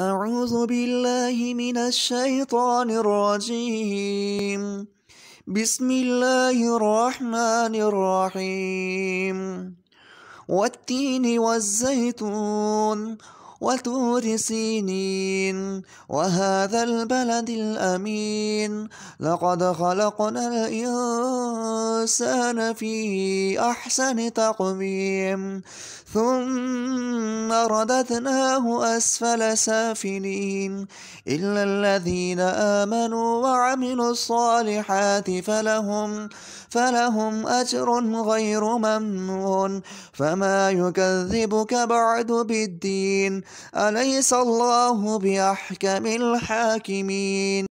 أعوذ بالله من الشيطان الرجيم بسم الله الرحمن الرحيم والتين والزيتون وتور سينين وهذا البلد الأمين لقد خلقنا الإنسان في أحسن تقويم ثم إن رددناه أسفل سافلين إلا الذين آمنوا وعملوا الصالحات فلهم فلهم أجر غير ممنون فما يكذبك بعد بالدين أليس الله بأحكم الحاكمين